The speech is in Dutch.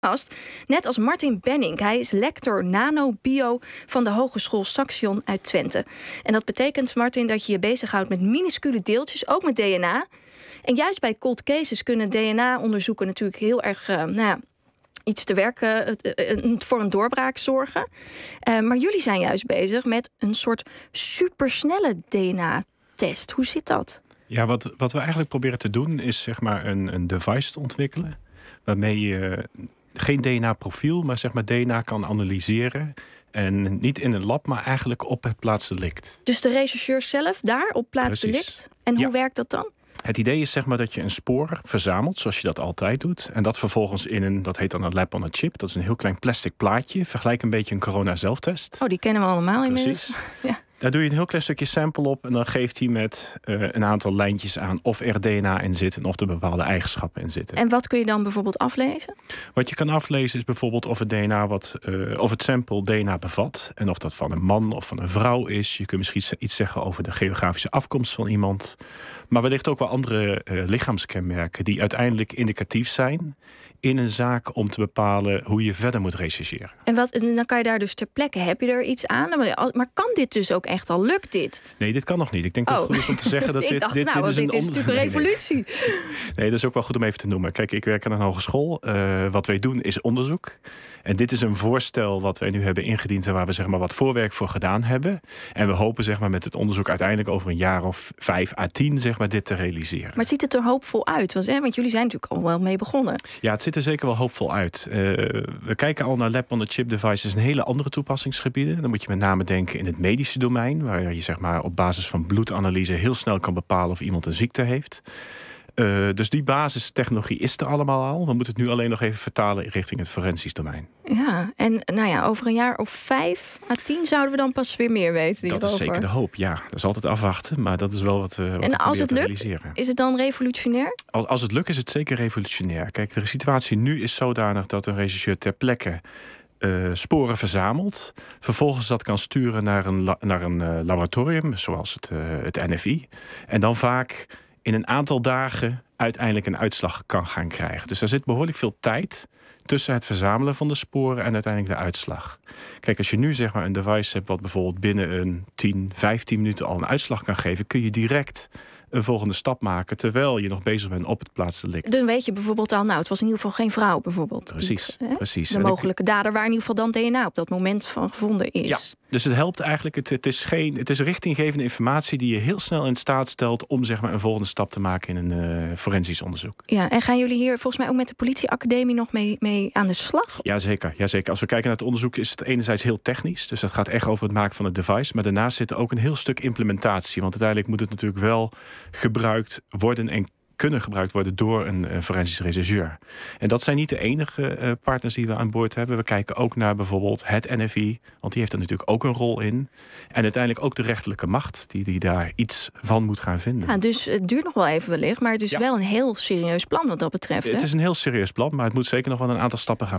Gast, net als Martin Benning. Hij is lector nanobio van de Hogeschool Saxion uit Twente. En dat betekent, Martin, dat je je bezighoudt met minuscule deeltjes, ook met DNA. En juist bij cold cases kunnen DNA-onderzoeken natuurlijk heel erg eh, nou iets te werken, eh, eh, voor een doorbraak zorgen. maar jullie zijn juist bezig met een soort supersnelle DNA-test. Hoe zit dat? Ja, wat, wat we eigenlijk proberen te doen is zeg maar een, een device te ontwikkelen waarmee je geen DNA-profiel, maar zeg maar DNA kan analyseren. En niet in een lab, maar eigenlijk op het plaatsdelict. Dus de rechercheur zelf daar op plaatsdelict? En hoe werkt dat dan? Het idee is zeg maar dat je een spoor verzamelt, zoals je dat altijd doet. En dat vervolgens in een, dat heet dan een lab on a chip. Dat is een heel klein plastic plaatje. Vergelijk een beetje een corona-zelftest. Oh, die kennen we allemaal Precies. inmiddels. Ja. Daar doe je een heel klein stukje sample op en dan geeft hij met eh, een aantal lijntjes aan of er DNA in zit en of er bepaalde eigenschappen in zitten. En wat kun je dan bijvoorbeeld aflezen? Wat je kan aflezen is bijvoorbeeld of het DNA wat, eh, of het sample DNA bevat en of dat van een man of van een vrouw is. Je kunt misschien iets zeggen over de geografische afkomst van iemand, maar wellicht ook wel andere eh, lichaamskenmerken die uiteindelijk indicatief zijn in een zaak om te bepalen hoe je verder moet rechercheren. En, wat, en dan kan je daar dus ter plekke, heb je er iets aan? Maar kan dit dus ook echt al? Lukt dit? Nee, dit kan nog niet. Ik denk dat het oh. goed is om te zeggen dat dit, nou, dit, is dit, is, een natuurlijk een revolutie. Nee, dat is ook wel goed om even te noemen. Kijk, ik werk aan een hogeschool. Eh, wat wij doen is onderzoek. En dit is een voorstel wat wij nu hebben ingediend en waar we zeg maar wat voorwerk voor gedaan hebben. En we hopen zeg maar met het onderzoek uiteindelijk over een jaar of vijf à tien zeg maar dit te realiseren. Maar ziet het er hoopvol uit? Want, hè, want jullie zijn natuurlijk al wel mee begonnen. Ja, het ziet er zeker wel hoopvol uit. Eh, we kijken al naar lab-on-the-chip devices in hele andere toepassingsgebieden. Dan moet je met name denken in het medische domein, waar je zeg maar, op basis van bloedanalyse heel snel kan bepalen of iemand een ziekte heeft. Eh, dus die basistechnologie is er allemaal al. We moeten het nu alleen nog even vertalen richting het forensisch domein. Ja, en nou ja, over een jaar of vijf à tien zouden we dan pas weer meer weten. Dat is zeker de hoop, ja. Dat is altijd afwachten, maar dat is wel wat, uh, wat en als het lukt, is het dan revolutionair? Als, als het lukt, is het zeker revolutionair. Kijk, de situatie nu is zodanig dat een regisseur ter plekke eh, sporen verzamelt. Vervolgens dat kan sturen naar een, naar een laboratorium, zoals het, het NFI. En dan vaak in een aantal dagen uiteindelijk een uitslag kan gaan krijgen. Dus daar zit behoorlijk veel tijd tussen het verzamelen van de sporen en uiteindelijk de uitslag. Kijk, als je nu zeg maar een device hebt wat bijvoorbeeld binnen een 10, 15 minuten al een uitslag kan geven, kun je direct een volgende stap maken terwijl je nog bezig bent op het plaatselijk. Dan weet je bijvoorbeeld al, nou, het was in ieder geval geen vrouw bijvoorbeeld. Precies, precies. De mogelijke dader waar in ieder geval dan DNA op dat moment van gevonden is. Ja, dus het helpt eigenlijk, het, is geen, het is richtinggevende informatie die je heel snel in staat stelt om zeg maar een volgende stap te maken in een eh, forensisch onderzoek. Ja, en gaan jullie hier volgens mij ook met de politieacademie nog mee, mee aan de slag? Jazeker, zeker. Als we kijken naar het onderzoek is het enerzijds heel technisch. Dus dat gaat echt over het maken van het device. Maar daarnaast zit er ook een heel stuk implementatie. Want uiteindelijk moet het natuurlijk wel gebruikt worden en kunnen gebruikt worden door een eh, forensisch regisseur. En dat zijn niet de enige eh, partners die we aan boord hebben. We kijken ook naar bijvoorbeeld het NFI, want die heeft er natuurlijk ook een rol in. En uiteindelijk ook de rechterlijke macht, die, die daar iets van moet gaan vinden. Ja, dus het duurt nog wel even wellicht, maar het is wel een heel serieus plan wat dat betreft. Het is een heel serieus plan, maar het moet zeker nog wel een aantal stappen gaan